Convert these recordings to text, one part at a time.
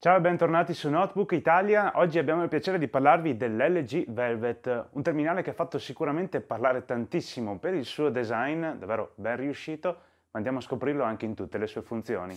Ciao e bentornati su Notebook Italia. Oggi abbiamo il piacere di parlarvi dell'LG Velvet, un terminale che ha fatto sicuramente parlare tantissimo per il suo design, davvero ben riuscito, ma andiamo a scoprirlo anche in tutte le sue funzioni.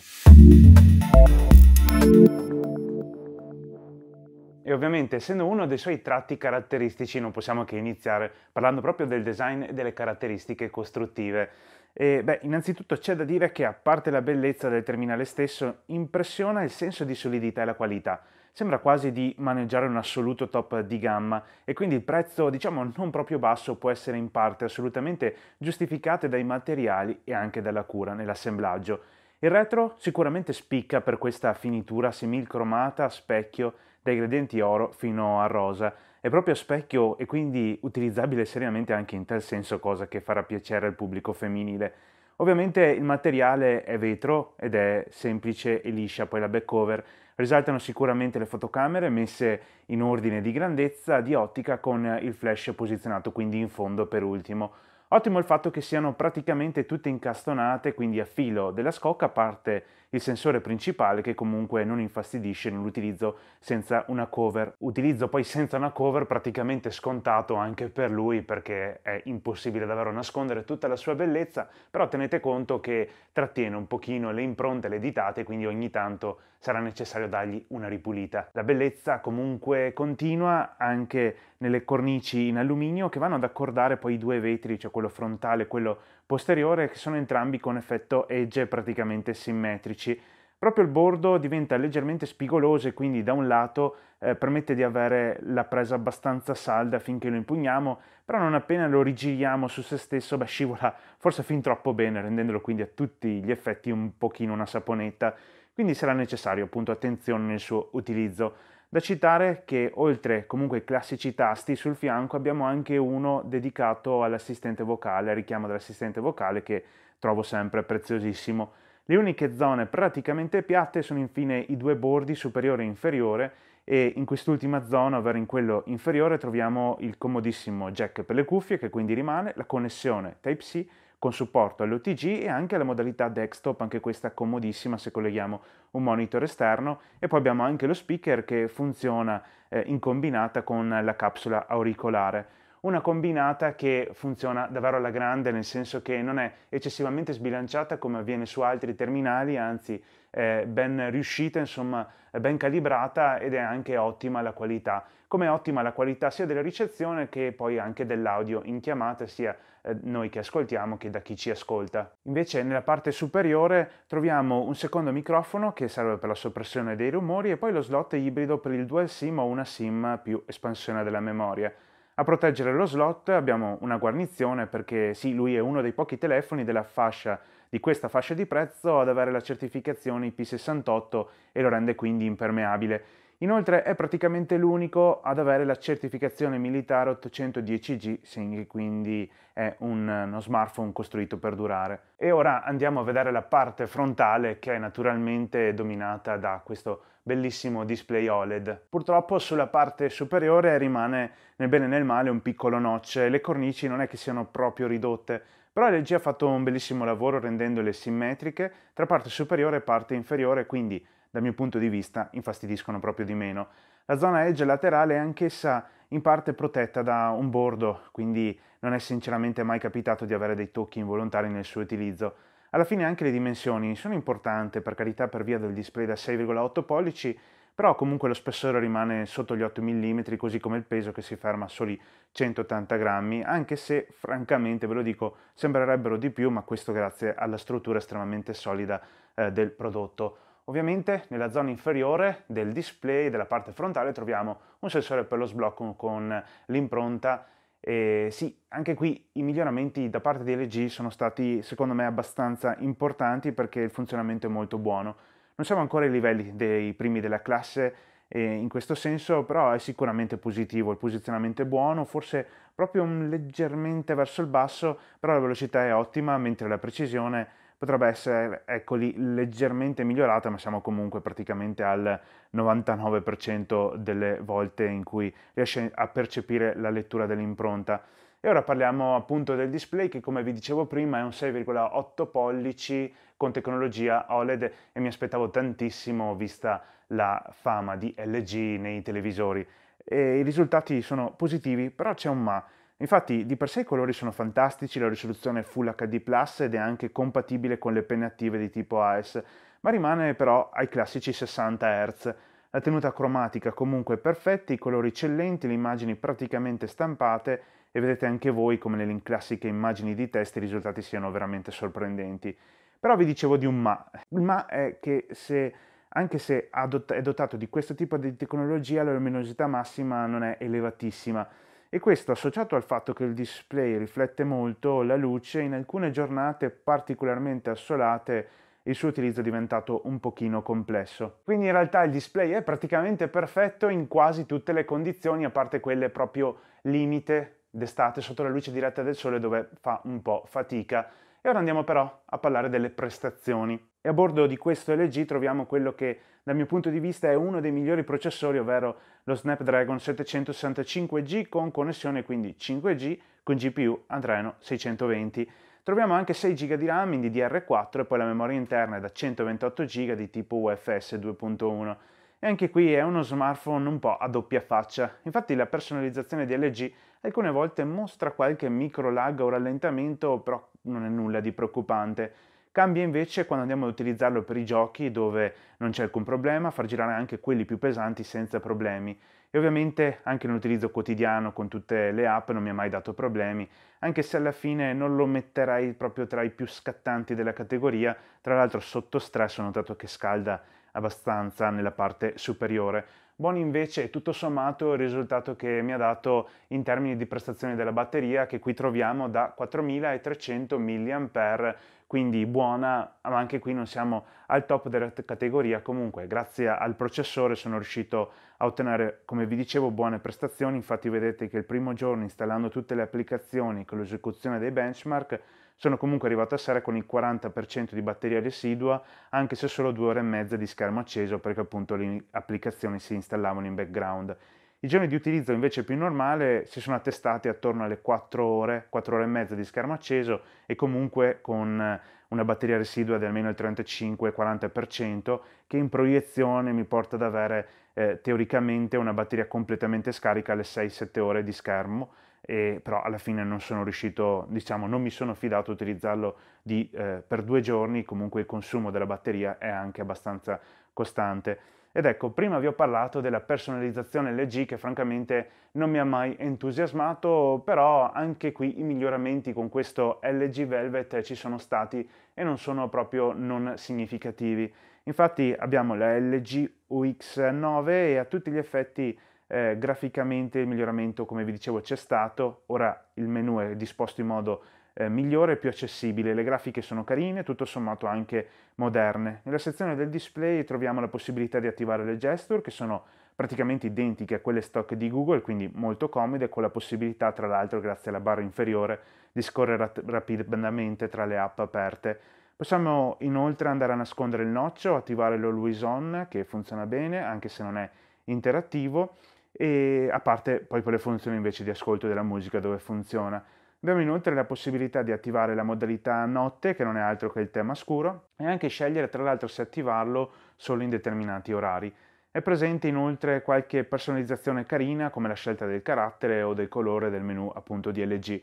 E ovviamente, essendo uno dei suoi tratti caratteristici, non possiamo che iniziare parlando proprio del design e delle caratteristiche costruttive. E, beh, innanzitutto c'è da dire che a parte la bellezza del terminale stesso, impressiona il senso di solidità e la qualità. Sembra quasi di maneggiare un assoluto top di gamma e quindi il prezzo, diciamo, non proprio basso può essere in parte assolutamente giustificato dai materiali e anche dalla cura nell'assemblaggio. Il retro sicuramente spicca per questa finitura semilcromata a specchio dai gradienti oro fino a rosa, è proprio a specchio e quindi utilizzabile seriamente anche in tal senso, cosa che farà piacere al pubblico femminile. Ovviamente il materiale è vetro ed è semplice e liscia, poi la back cover. Risaltano sicuramente le fotocamere messe in ordine di grandezza, di ottica, con il flash posizionato quindi in fondo per ultimo. Ottimo il fatto che siano praticamente tutte incastonate, quindi a filo della scocca a parte il sensore principale che comunque non infastidisce nell'utilizzo senza una cover. Utilizzo poi senza una cover praticamente scontato anche per lui perché è impossibile davvero nascondere tutta la sua bellezza, però tenete conto che trattiene un pochino le impronte, le ditate, quindi ogni tanto sarà necessario dargli una ripulita. La bellezza comunque continua anche nelle cornici in alluminio che vanno ad accordare poi i due vetri, cioè quello frontale e quello posteriore che sono entrambi con effetto edge praticamente simmetrici. Proprio il bordo diventa leggermente spigoloso e quindi da un lato eh, permette di avere la presa abbastanza salda finché lo impugniamo, però non appena lo rigiriamo su se stesso, beh, scivola forse fin troppo bene, rendendolo quindi a tutti gli effetti un pochino una saponetta, quindi sarà necessario appunto attenzione nel suo utilizzo. Da citare che oltre comunque ai classici tasti sul fianco abbiamo anche uno dedicato all'assistente vocale, al richiamo dell'assistente vocale che trovo sempre preziosissimo. Le uniche zone praticamente piatte sono infine i due bordi superiore e inferiore e in quest'ultima zona, ovvero in quello inferiore, troviamo il comodissimo jack per le cuffie che quindi rimane, la connessione Type-C con supporto all'OTG e anche la modalità desktop, anche questa comodissima se colleghiamo un monitor esterno e poi abbiamo anche lo speaker che funziona eh, in combinata con la capsula auricolare una combinata che funziona davvero alla grande, nel senso che non è eccessivamente sbilanciata come avviene su altri terminali, anzi eh, ben riuscita, insomma ben calibrata ed è anche ottima la qualità. Come è ottima la qualità sia della ricezione che poi anche dell'audio in chiamata, sia eh, noi che ascoltiamo che da chi ci ascolta. Invece nella parte superiore troviamo un secondo microfono che serve per la soppressione dei rumori e poi lo slot ibrido per il dual SIM o una SIM più espansione della memoria. A proteggere lo slot abbiamo una guarnizione perché sì, lui è uno dei pochi telefoni della fascia di questa fascia di prezzo ad avere la certificazione IP68 e lo rende quindi impermeabile. Inoltre è praticamente l'unico ad avere la certificazione militare 810G, quindi è un, uno smartphone costruito per durare. E ora andiamo a vedere la parte frontale che è naturalmente dominata da questo bellissimo display OLED. Purtroppo sulla parte superiore rimane nel bene e nel male un piccolo notch, le cornici non è che siano proprio ridotte, però la regia ha fatto un bellissimo lavoro rendendole simmetriche tra parte superiore e parte inferiore, quindi dal mio punto di vista infastidiscono proprio di meno. La zona edge laterale è anch'essa in parte protetta da un bordo, quindi non è sinceramente mai capitato di avere dei tocchi involontari nel suo utilizzo. Alla fine anche le dimensioni sono importanti, per carità per via del display da 6,8 pollici, però comunque lo spessore rimane sotto gli 8 mm, così come il peso che si ferma a soli 180 grammi, anche se francamente ve lo dico sembrerebbero di più, ma questo grazie alla struttura estremamente solida eh, del prodotto. Ovviamente nella zona inferiore del display, della parte frontale, troviamo un sensore per lo sblocco con l'impronta e sì, anche qui i miglioramenti da parte di LG sono stati secondo me abbastanza importanti perché il funzionamento è molto buono. Non siamo ancora ai livelli dei primi della classe e in questo senso però è sicuramente positivo, il posizionamento è buono, forse proprio leggermente verso il basso, però la velocità è ottima, mentre la precisione potrebbe essere, ecco leggermente migliorata, ma siamo comunque praticamente al 99% delle volte in cui riesce a percepire la lettura dell'impronta. E ora parliamo appunto del display che come vi dicevo prima è un 6,8 pollici con tecnologia OLED e mi aspettavo tantissimo vista la fama di LG nei televisori. E I risultati sono positivi, però c'è un ma. Infatti di per sé i colori sono fantastici, la risoluzione è Full HD Plus ed è anche compatibile con le penne attive di tipo AES, ma rimane però ai classici 60 Hz. La tenuta cromatica comunque è perfetta, i colori eccellenti, le immagini praticamente stampate e vedete anche voi come nelle classiche immagini di test i risultati siano veramente sorprendenti. Però vi dicevo di un ma. Il ma è che se anche se è dotato di questo tipo di tecnologia, la luminosità massima non è elevatissima. E questo associato al fatto che il display riflette molto la luce, in alcune giornate particolarmente assolate il suo utilizzo è diventato un pochino complesso. Quindi in realtà il display è praticamente perfetto in quasi tutte le condizioni, a parte quelle proprio limite d'estate sotto la luce diretta del sole dove fa un po' fatica e ora andiamo però a parlare delle prestazioni. E a bordo di questo LG troviamo quello che dal mio punto di vista è uno dei migliori processori, ovvero lo Snapdragon 765G con connessione quindi 5G con GPU Adreno 620. Troviamo anche 6 GB di RAM in DDR4 e poi la memoria interna è da 128 GB di tipo UFS 2.1. E anche qui è uno smartphone un po' a doppia faccia. Infatti la personalizzazione di LG alcune volte mostra qualche micro lag o rallentamento, però non è nulla di preoccupante. Cambia invece quando andiamo ad utilizzarlo per i giochi dove non c'è alcun problema, far girare anche quelli più pesanti senza problemi. E ovviamente anche nell'utilizzo quotidiano con tutte le app non mi ha mai dato problemi, anche se alla fine non lo metterei proprio tra i più scattanti della categoria, tra l'altro sotto stress ho notato che scalda abbastanza nella parte superiore. Buono invece tutto sommato il risultato che mi ha dato in termini di prestazioni della batteria che qui troviamo da 4300 mAh, quindi buona, ma anche qui non siamo al top della categoria, comunque grazie al processore sono riuscito a ottenere, come vi dicevo, buone prestazioni, infatti vedete che il primo giorno installando tutte le applicazioni con l'esecuzione dei benchmark sono comunque arrivato a sera con il 40% di batteria residua, anche se solo due ore e mezza di schermo acceso perché appunto le applicazioni si installavano in background. I giorni di utilizzo invece più normale si sono attestati attorno alle 4 ore, 4 ore e mezza di schermo acceso e comunque con una batteria residua di almeno il 35-40% che in proiezione mi porta ad avere eh, teoricamente una batteria completamente scarica alle 6-7 ore di schermo e, però alla fine non sono riuscito, diciamo, non mi sono fidato a utilizzarlo di, eh, per due giorni, comunque il consumo della batteria è anche abbastanza costante. Ed ecco, prima vi ho parlato della personalizzazione LG che francamente non mi ha mai entusiasmato, però anche qui i miglioramenti con questo LG Velvet ci sono stati e non sono proprio non significativi. Infatti abbiamo la LG UX9 e a tutti gli effetti eh, graficamente il miglioramento, come vi dicevo, c'è stato, ora il menu è disposto in modo eh, migliore e più accessibile, le grafiche sono carine, tutto sommato anche moderne. Nella sezione del display troviamo la possibilità di attivare le gesture che sono praticamente identiche a quelle stock di Google, quindi molto comode, con la possibilità, tra l'altro, grazie alla barra inferiore, di scorrere rapidamente tra le app aperte. Possiamo inoltre andare a nascondere il noccio, attivare l'Always On, che funziona bene, anche se non è interattivo e a parte poi quelle funzioni invece di ascolto della musica dove funziona. Abbiamo inoltre la possibilità di attivare la modalità notte, che non è altro che il tema scuro, e anche scegliere tra l'altro se attivarlo solo in determinati orari. È presente inoltre qualche personalizzazione carina come la scelta del carattere o del colore del menu appunto DLG.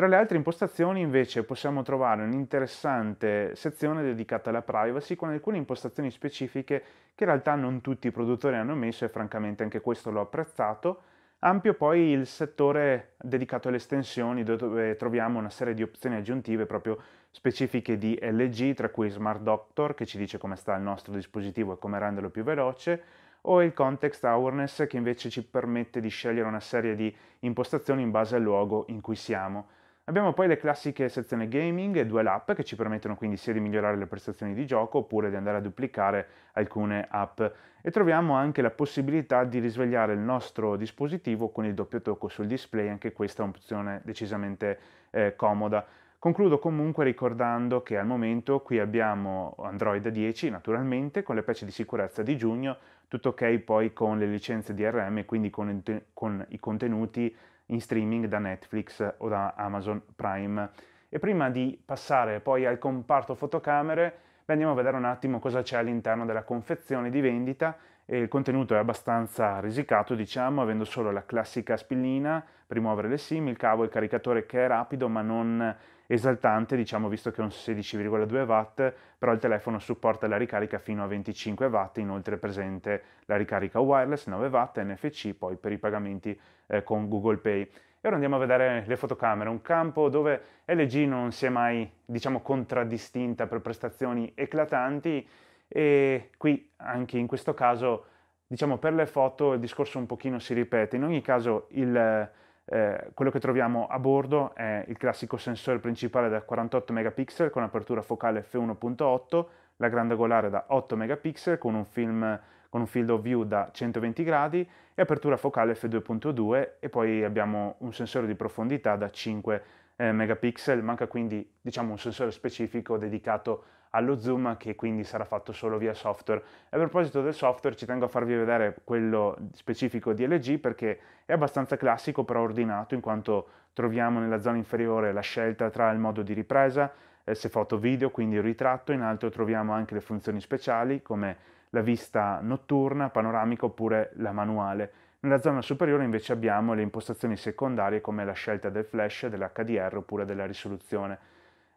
Tra le altre impostazioni invece possiamo trovare un'interessante sezione dedicata alla privacy con alcune impostazioni specifiche che in realtà non tutti i produttori hanno messo e francamente anche questo l'ho apprezzato. Ampio poi il settore dedicato alle estensioni dove troviamo una serie di opzioni aggiuntive proprio specifiche di LG tra cui Smart Doctor che ci dice come sta il nostro dispositivo e come renderlo più veloce o il Context Awareness che invece ci permette di scegliere una serie di impostazioni in base al luogo in cui siamo. Abbiamo poi le classiche sezioni gaming e dual app che ci permettono quindi sia di migliorare le prestazioni di gioco oppure di andare a duplicare alcune app e troviamo anche la possibilità di risvegliare il nostro dispositivo con il doppio tocco sul display, anche questa è un'opzione decisamente eh, comoda. Concludo comunque ricordando che al momento qui abbiamo Android 10 naturalmente con le patch di sicurezza di giugno, tutto ok poi con le licenze DRM e quindi con, con i contenuti in streaming da Netflix o da Amazon Prime. E prima di passare poi al comparto fotocamere, beh, andiamo a vedere un attimo cosa c'è all'interno della confezione di vendita. E il contenuto è abbastanza risicato, diciamo, avendo solo la classica spillina per rimuovere le SIM, il cavo, e il caricatore che è rapido ma non esaltante, diciamo, visto che è un 16,2 watt, però il telefono supporta la ricarica fino a 25 watt, inoltre è presente la ricarica wireless 9 watt, NFC, poi per i pagamenti eh, con Google Pay. E ora andiamo a vedere le fotocamere, un campo dove LG non si è mai, diciamo, contraddistinta per prestazioni eclatanti e qui anche in questo caso, diciamo, per le foto il discorso un pochino si ripete. In ogni caso il eh, quello che troviamo a bordo è il classico sensore principale da 48 megapixel con apertura focale f1.8, la grande angolare da 8 megapixel con un film con un field of view da 120 gradi e apertura focale f2.2 e poi abbiamo un sensore di profondità da 5 eh, megapixel, manca quindi diciamo un sensore specifico dedicato allo zoom che quindi sarà fatto solo via software. E a proposito del software ci tengo a farvi vedere quello specifico di LG perché è abbastanza classico però ordinato in quanto troviamo nella zona inferiore la scelta tra il modo di ripresa, eh, se foto video, quindi il ritratto, in alto troviamo anche le funzioni speciali come la vista notturna, panoramica oppure la manuale. Nella zona superiore invece abbiamo le impostazioni secondarie come la scelta del flash, dell'HDR oppure della risoluzione.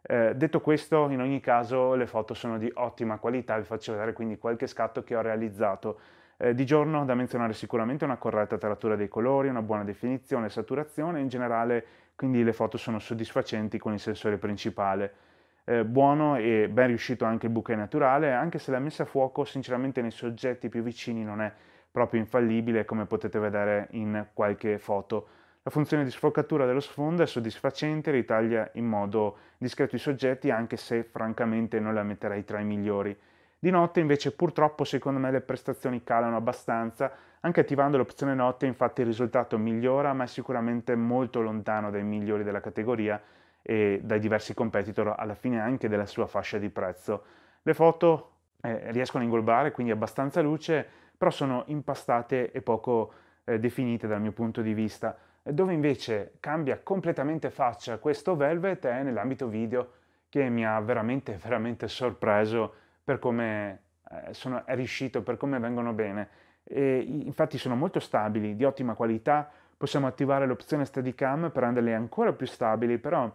Eh, detto questo, in ogni caso le foto sono di ottima qualità, vi faccio vedere quindi qualche scatto che ho realizzato. Eh, di giorno da menzionare sicuramente una corretta taratura dei colori, una buona definizione, e saturazione, in generale quindi le foto sono soddisfacenti con il sensore principale eh, buono e ben riuscito anche il bouquet naturale, anche se la messa a fuoco sinceramente nei soggetti più vicini non è proprio infallibile come potete vedere in qualche foto. La funzione di sfocatura dello sfondo è soddisfacente, ritaglia in modo discreto i soggetti anche se francamente non la metterei tra i migliori. Di notte invece purtroppo secondo me le prestazioni calano abbastanza, anche attivando l'opzione notte infatti il risultato migliora ma è sicuramente molto lontano dai migliori della categoria e dai diversi competitor alla fine anche della sua fascia di prezzo. Le foto eh, riescono a ingolbare quindi abbastanza luce, però sono impastate e poco eh, definite dal mio punto di vista. Dove invece cambia completamente faccia questo Velvet è nell'ambito video che mi ha veramente veramente sorpreso per come eh, sono, è riuscito, per come vengono bene. E, infatti sono molto stabili, di ottima qualità, possiamo attivare l'opzione Steadicam per renderli ancora più stabili, però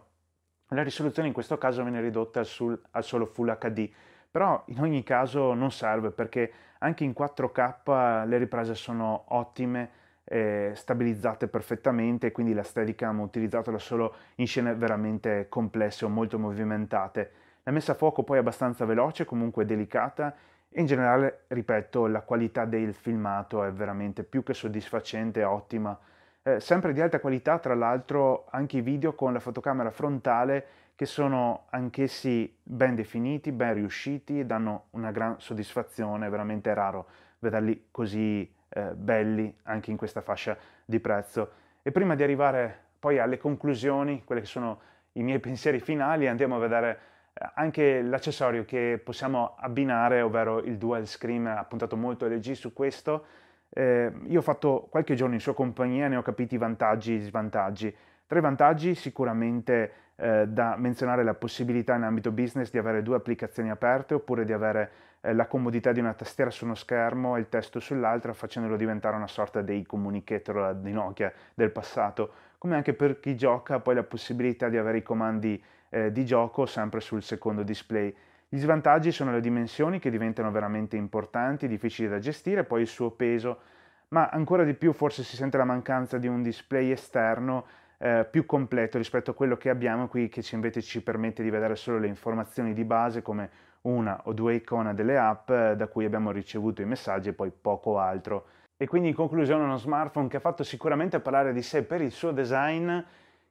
la risoluzione in questo caso viene ridotta sul, al solo Full HD, però in ogni caso non serve perché anche in 4K le riprese sono ottime, eh, stabilizzate perfettamente, quindi la Steadicam da solo in scene veramente complesse o molto movimentate. La messa a fuoco poi è abbastanza veloce, comunque delicata, in generale, ripeto, la qualità del filmato è veramente più che soddisfacente, ottima, eh, sempre di alta qualità tra l'altro anche i video con la fotocamera frontale che sono anch'essi ben definiti, ben riusciti danno una gran soddisfazione, è veramente raro vederli così eh, belli anche in questa fascia di prezzo. E prima di arrivare poi alle conclusioni, quelli che sono i miei pensieri finali, andiamo a vedere eh, anche l'accessorio che possiamo abbinare, ovvero il dual screen, ha puntato molto LG su questo, eh, io ho fatto qualche giorno in sua compagnia, e ne ho capiti i vantaggi e i svantaggi. Tra i vantaggi sicuramente eh, da menzionare la possibilità in ambito business di avere due applicazioni aperte oppure di avere eh, la comodità di una tastiera su uno schermo e il testo sull'altra facendolo diventare una sorta dei communicator di Nokia del passato, come anche per chi gioca poi la possibilità di avere i comandi eh, di gioco sempre sul secondo display gli svantaggi sono le dimensioni che diventano veramente importanti, difficili da gestire, poi il suo peso, ma ancora di più forse si sente la mancanza di un display esterno eh, più completo rispetto a quello che abbiamo qui che ci, invece ci permette di vedere solo le informazioni di base come una o due icone delle app eh, da cui abbiamo ricevuto i messaggi e poi poco altro. E quindi in conclusione uno smartphone che ha fatto sicuramente parlare di sé per il suo design,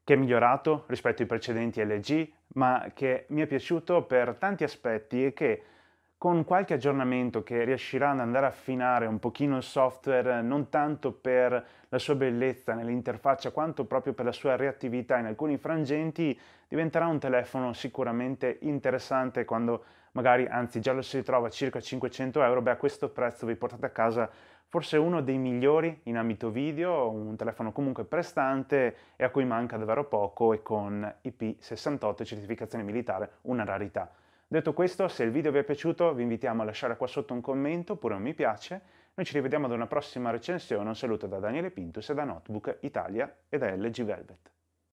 che è migliorato rispetto ai precedenti LG, ma che mi è piaciuto per tanti aspetti e che con qualche aggiornamento che riuscirà ad andare a affinare un pochino il software, non tanto per la sua bellezza nell'interfaccia, quanto proprio per la sua reattività in alcuni frangenti, diventerà un telefono sicuramente interessante quando magari, anzi già lo si ritrova a circa 500 euro, beh a questo prezzo vi portate a casa forse uno dei migliori in ambito video, un telefono comunque prestante e a cui manca davvero poco e con IP68 certificazione militare una rarità. Detto questo, se il video vi è piaciuto vi invitiamo a lasciare qua sotto un commento oppure un mi piace. Noi ci rivediamo ad una prossima recensione, un saluto da Daniele Pintus e da Notebook Italia e da LG Velvet.